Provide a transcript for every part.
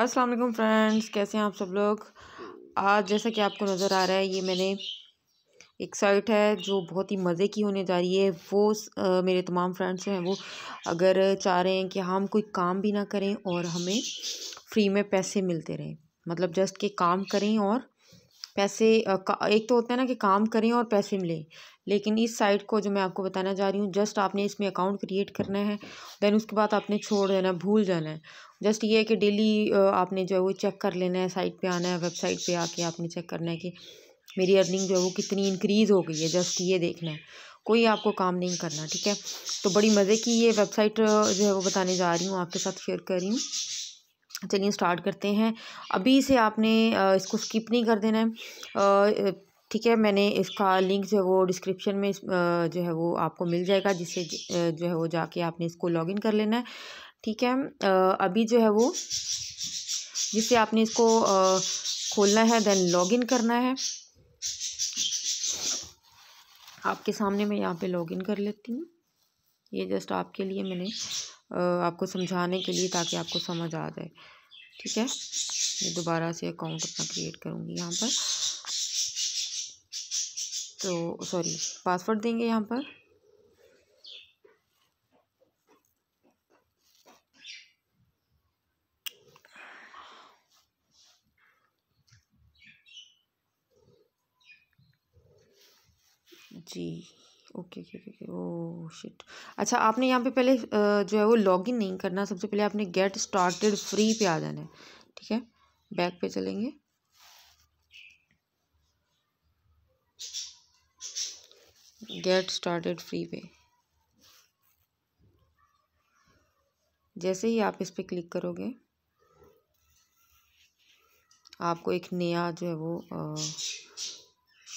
अस्सलाम वालेकुम फ्रेंड्स कैसे हैं आप सब लोग आज जैसा कि आपको नज़र आ रहा है ये मैंने एक साइट है जो बहुत ही मज़े की होने जा रही है वो आ, मेरे तमाम फ्रेंड्स हैं वो अगर चाह रहे हैं कि हम कोई काम भी ना करें और हमें फ्री में पैसे मिलते रहें मतलब जस्ट के काम करें और पैसे एक तो होता है ना कि काम करें और पैसे मिलें लेकिन इस साइट को जो मैं आपको बताना जा रही हूँ जस्ट आपने इसमें अकाउंट क्रिएट करना है देन उसके बाद आपने छोड़ देना भूल जाना है जस्ट ये है कि डेली आपने जो है वो चेक कर लेना है साइट पे आना है वेबसाइट पे आके आपने चेक करना है कि मेरी अर्निंग जो है वो कितनी इंक्रीज़ हो गई है जस्ट ये देखना है कोई आपको काम नहीं करना ठीक है तो बड़ी मज़े की ये वेबसाइट जो है वो बताने जा रही हूँ आपके साथ शेयर कर रही हूँ चलिए स्टार्ट करते हैं अभी से आपने इसको स्किप नहीं कर देना है ठीक है मैंने इसका लिंक जो है वो डिस्क्रिप्शन में जो है वो आपको मिल जाएगा जिससे जो है वो जाके आपने इसको लॉगिन कर लेना है ठीक है अभी जो है वो जिससे आपने इसको खोलना है देन लॉगिन करना है आपके सामने मैं यहाँ पे लॉगिन कर लेती हूँ ये जस्ट आपके लिए मैंने आपको समझाने के लिए ताकि आपको समझ आ जाए ठीक है मैं दोबारा से अकाउंट अपना क्रिएट करूँगी यहाँ पर तो सॉरी पासवर्ड देंगे यहाँ पर okay okay okay oh shit अच्छा आपने यहाँ पे पहले जो है वो लॉगिन नहीं करना सबसे पहले आपने गेट स्टार्टेड फ्री पे आ जाना है ठीक है बैक पे चलेंगे गेट स्टार्टेड फ्री पे जैसे ही आप इस पर क्लिक करोगे आपको एक नया जो है वो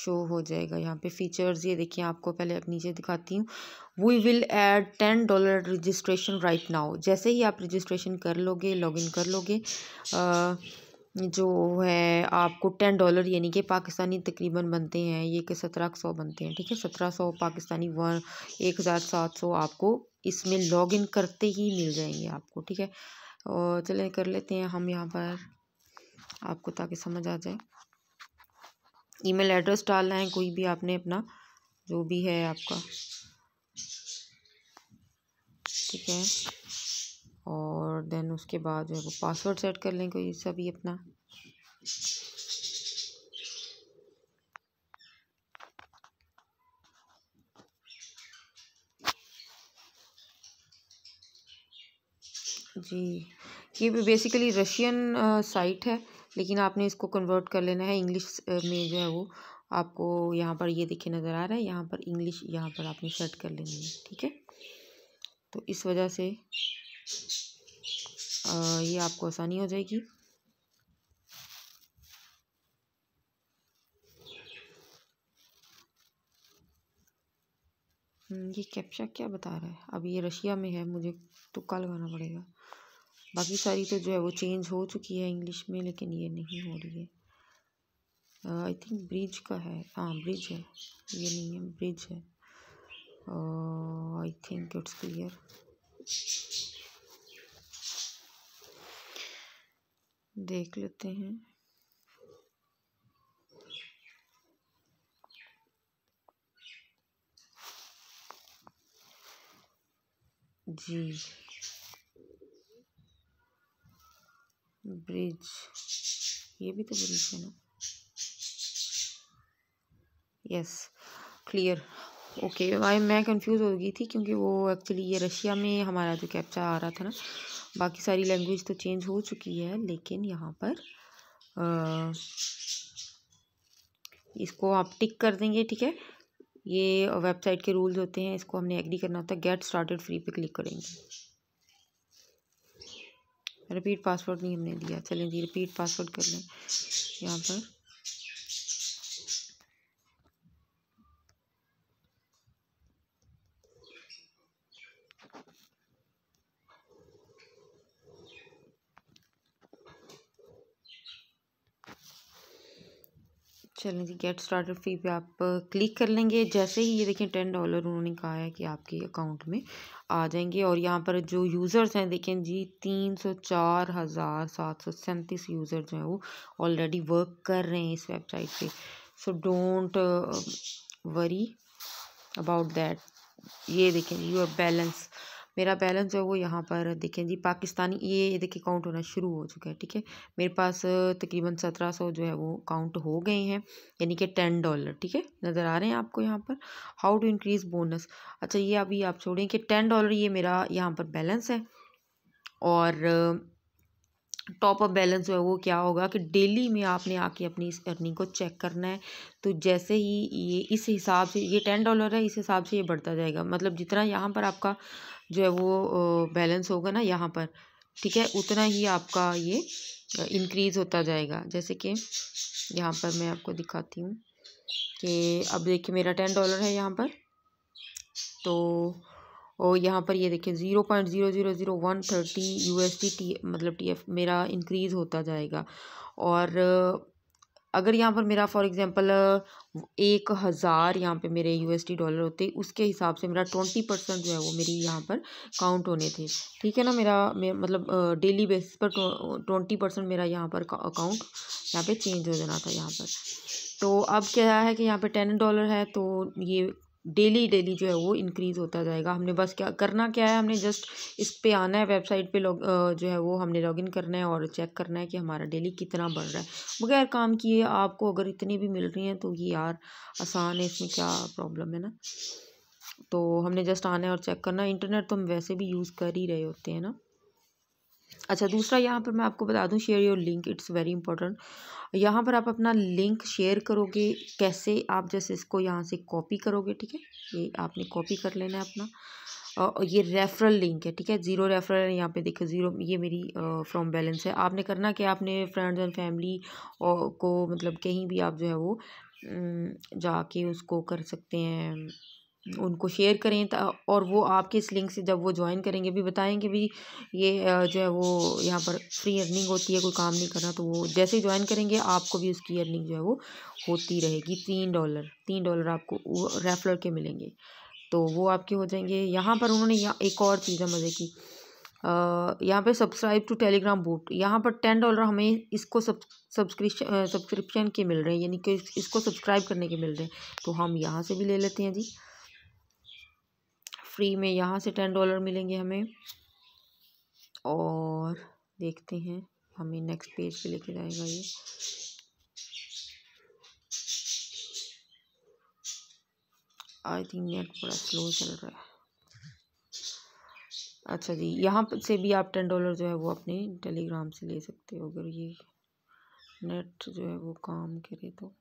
शो हो जाएगा यहाँ पे फीचर्स ये देखिए आपको पहले अब नीचे दिखाती हूँ we will add ten dollar registration right now जैसे ही आप रजिस्ट्रेशन कर लोगे लॉगिन कर लोगे आ, जो है आपको टेन डॉलर यानी कि पाकिस्तानी तकरीबन बनते हैं ये कि सत्रह सौ बनते हैं ठीक है सत्रह सौ पाकिस्तानी वन एक हज़ार सात सौ आपको इसमें लॉग इन करते ही मिल जाएंगे आपको ठीक है और चले कर लेते हैं हम यहाँ पर आपको ताकि समझ आ जाए ईमेल एड्रेस डालना है कोई भी आपने अपना जो भी है आपका ठीक है और देन उसके बाद जो है वो पासवर्ड सेट कर लें कोई सा भी अपना जी ये भी बेसिकली रशियन साइट है लेकिन आपने इसको कन्वर्ट कर लेना है इंग्लिश uh, में जो है वो आपको यहाँ पर ये देखिए नज़र आ रहा है यहाँ पर इंग्लिश यहाँ पर आपने सेट कर लेनी है ठीक है तो इस वजह से ये आपको आसानी हो जाएगी हम्म, ये कैप्चा क्या बता रहा है अब ये रशिया में है मुझे तुक्का तो लगाना पड़ेगा बाकी सारी तो जो है वो चेंज हो चुकी है इंग्लिश में लेकिन ये नहीं हो रही है आई थिंक ब्रिज का है हाँ ब्रिज है ये नहीं है ब्रिज है आई थिंक इट्स क्लियर देख लेते हैं जी ब्रिज ये भी तो ब्रिज है ना यस क्लियर ओके भाई मैं कंफ्यूज हो गई थी क्योंकि वो एक्चुअली ये रशिया में हमारा जो कैप्चा आ रहा था ना बाकी सारी लैंग्वेज तो चेंज हो चुकी है लेकिन यहाँ पर आ, इसको आप टिक कर देंगे ठीक है ये वेबसाइट के रूल्स होते हैं इसको हमने एग्री करना होता है गेट स्टार्टेड फ्री पे क्लिक करेंगे रिपीट पासवर्ड नहीं हमने दिया चलें जी रिपीट पासवर्ड कर लें यहाँ पर चलें जी गेट स्टार्टर फ़ी पे आप क्लिक कर लेंगे जैसे ही ये देखें टेन डॉलर उन्होंने कहा है कि आपके अकाउंट में आ जाएंगे और यहाँ पर जो यूज़र्स हैं देखें जी तीन सौ चार हज़ार सात सौ सैंतीस यूज़र जो हैं वो ऑलरेडी वर्क कर रहे हैं इस वेबसाइट पे so don't worry about that ये देखें जी बैलेंस मेरा बैलेंस जो है वो यहाँ पर देखें जी पाकिस्तानी ये देखिए काउंट होना शुरू हो चुका है ठीक है मेरे पास तकरीबन सत्रह सौ जो है वो काउंट हो गए हैं यानी कि टेन डॉलर ठीक है नज़र आ रहे हैं आपको यहाँ पर हाउ टू इंक्रीज़ बोनस अच्छा ये अभी आप छोड़ें कि टेन डॉलर ये मेरा यहाँ पर बैलेंस है और टॉप अप बैलेंस जो है वो क्या होगा कि डेली में आपने आके अपनी इस अर्निंग को चेक करना है तो जैसे ही ये इस हिसाब से ये टेन डॉलर है इस हिसाब से ये बढ़ता जाएगा मतलब जितना यहाँ पर आपका जो है वो बैलेंस होगा ना यहाँ पर ठीक है उतना ही आपका ये इंक्रीज़ होता जाएगा जैसे कि यहाँ पर मैं आपको दिखाती हूँ कि अब देखिए मेरा टेन डॉलर है यहाँ पर तो और यहाँ पर ये देखिए zero point zero zero zero one thirty U S T मतलब टी एफ मेरा इंक्रीज़ होता जाएगा और अगर यहाँ पर मेरा फॉर एग्ज़ाम्पल एक हज़ार यहाँ पे मेरे यूएसडी डॉलर होते उसके हिसाब से मेरा ट्वेंटी परसेंट जो है वो मेरी यहाँ पर काउंट होने थे ठीक है ना मेरा मे, मतलब डेली बेसिस पर ट्वेंटी तो, परसेंट मेरा यहाँ पर अकाउंट यहाँ पे चेंज हो जाना था यहाँ पर तो अब क्या है कि यहाँ पे टेन डॉलर है तो ये डेली डेली जो है वो इंक्रीज़ होता जाएगा हमने बस क्या करना क्या है हमने जस्ट इस पे आना है वेबसाइट पे लॉग जो है वो हमने लॉगिन करना है और चेक करना है कि हमारा डेली कितना बढ़ रहा है बगैर काम किए आपको अगर इतनी भी मिल रही हैं तो ये यार आसान है इसमें क्या प्रॉब्लम है ना तो हमने जस्ट आना है और चेक करना है इंटरनेट तो हम वैसे भी यूज़ कर ही रहे होते हैं ना अच्छा दूसरा यहाँ पर मैं आपको बता दूँ share your link it's very important यहाँ पर आप अपना लिंक शेयर करोगे कैसे आप जैसे इसको यहाँ से कॉपी करोगे ठीक है ये आपने कॉपी कर लेना है अपना और ये रेफरल लिंक है ठीक है ज़ीरो रेफरल यहाँ पे देखो ज़ीरो ये मेरी फ्रॉम बैलेंस है आपने करना कि आपने फ्रेंड्स एंड फैमिली को मतलब कहीं भी आप जो है वो जाके उसको कर सकते हैं उनको शेयर करें और वो आपके इस लिंक से जब वो ज्वाइन करेंगे भी बताएंगे भी ये जो है वो यहाँ पर फ्री अर्निंग होती है कोई काम नहीं करना तो वो जैसे ही ज्वाइन करेंगे आपको भी उसकी अर्निंग जो है वो होती रहेगी तीन डॉलर तीन डॉलर आपको रेफलर के मिलेंगे तो वो आपके हो जाएंगे यहाँ पर उन्होंने एक और चीज़ है मज़े की यहाँ पर सब्सक्राइब टू टेलीग्राम बूट यहाँ पर टेन डॉलर हमें इसको सब सब्सक्रिप्शन सब्सक्रिप्शन के मिल रहे हैं यानी कि इसको सब्सक्राइब करने के मिल रहे हैं तो हम यहाँ से भी ले लेते हैं जी फ्री में यहाँ से टेन डॉलर मिलेंगे हमें और देखते हैं हमें नेक्स्ट पेज पे लेके जाएगा ये आई थिंक नेट बड़ा स्लो चल रहा है अच्छा जी यहाँ से भी आप टेन डॉलर जो है वो अपने टेलीग्राम से ले सकते हो अगर ये नेट जो है वो काम करे तो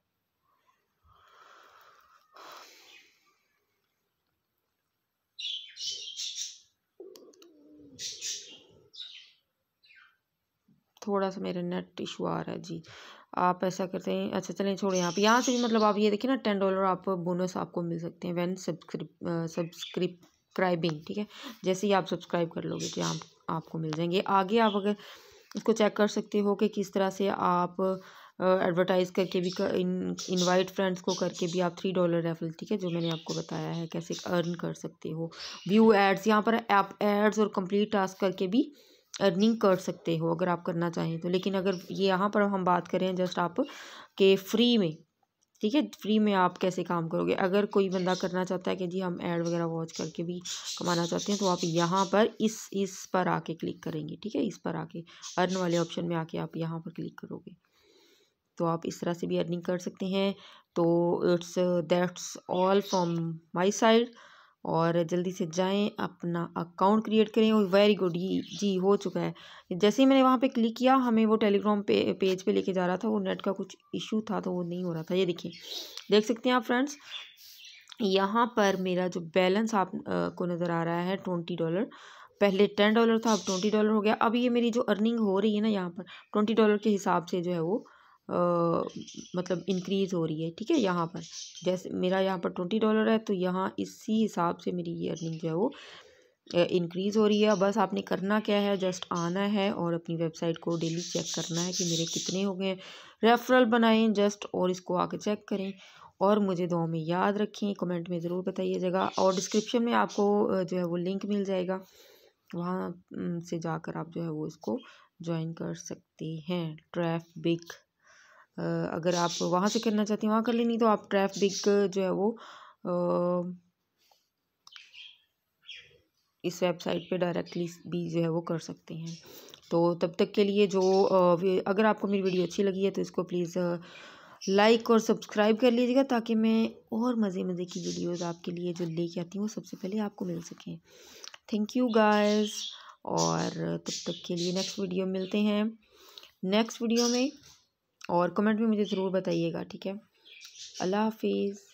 थोड़ा सा मेरा नेट इशू आ रहा है जी आप ऐसा करते हैं अच्छा चलें छोड़ें आप यहाँ से भी मतलब आप ये देखिए ना टेन डॉलर आप बोनस आपको मिल सकते हैं वैन सब्सक्रिप सब्सक्रिप्राइबिंग ठीक है जैसे ही आप सब्सक्राइब कर लोगे तो आप आपको मिल जाएंगे आगे आप अगर इसको चेक कर सकते हो कि किस तरह से आप एडवर्टाइज़ करके भी कर, इन इनवाइट फ्रेंड्स को करके भी आप थ्री डॉलर रेफल ठीक है जो मैंने आपको बताया है कैसे अर्न कर सकते हो व्यू एड्स यहाँ पर आप एड्स और कंप्लीट टास्क करके भी अर्निंग कर सकते हो अगर आप करना चाहें तो लेकिन अगर ये यहाँ पर हम बात करें जस्ट आप के फ्री में ठीक है फ्री में आप कैसे काम करोगे अगर कोई बंदा करना चाहता है कि जी हम ऐड वगैरह वॉच करके भी कमाना चाहते हैं तो आप यहाँ पर इस इस पर आके क्लिक करेंगे ठीक है इस पर आके अर्न वाले ऑप्शन में आके आप यहाँ पर क्लिक करोगे तो आप इस तरह से भी अर्निंग कर सकते हैं तो it's that's all from my side और जल्दी से जाएं अपना अकाउंट क्रिएट करें और वेरी गुड ये जी हो चुका है जैसे ही मैंने वहाँ पे क्लिक किया हमें वो टेलीग्राम पे पेज पे लेके जा रहा था वो नेट का कुछ इशू था तो वो नहीं हो रहा था ये देखिए देख सकते हैं आप फ्रेंड्स यहाँ पर मेरा जो बैलेंस आप आ, को नज़र आ रहा है ट्वेंटी डॉलर पहले टेन डॉलर था अब ट्वेंटी डॉलर हो गया अब ये मेरी जो अर्निंग हो रही है ना यहाँ पर ट्वेंटी डॉलर के हिसाब से जो है वो मतलब इंक्रीज़ हो रही है ठीक है यहाँ पर जैसे मेरा यहाँ पर ट्वेंटी डॉलर है तो यहाँ इसी हिसाब से मेरी ये अर्निंग जो है वो इंक्रीज़ हो रही है बस आपने करना क्या है जस्ट आना है और अपनी वेबसाइट को डेली चेक करना है कि मेरे कितने हो गए रेफरल बनाएं जस्ट और इसको आके चेक करें और मुझे दो में याद रखें कमेंट में ज़रूर बताइएगा और डिस्क्रिप्शन में आपको जो है वो लिंक मिल जाएगा वहाँ से जाकर आप जो है वो इसको ज्वाइन कर सकते हैं ट्रैफ बिक अगर आप वहाँ से करना चाहती हैं वहाँ कर लेनी तो आप ट्रैफिक जो है वो इस वेबसाइट पे डायरेक्टली भी जो है वो कर सकते हैं तो तब तक के लिए जो अगर आपको मेरी वीडियो अच्छी लगी है तो इसको प्लीज़ लाइक और सब्सक्राइब कर लीजिएगा ताकि मैं और मज़े मज़े की वीडियोज़ आपके लिए जो लेके आती हूँ वो सबसे पहले आपको मिल सकें थैंक यू गाइज और तब तक के लिए नेक्स्ट वीडियो मिलते हैं नेक्स्ट वीडियो में और कमेंट में मुझे ज़रूर बताइएगा ठीक है अल्लाह हाफिज़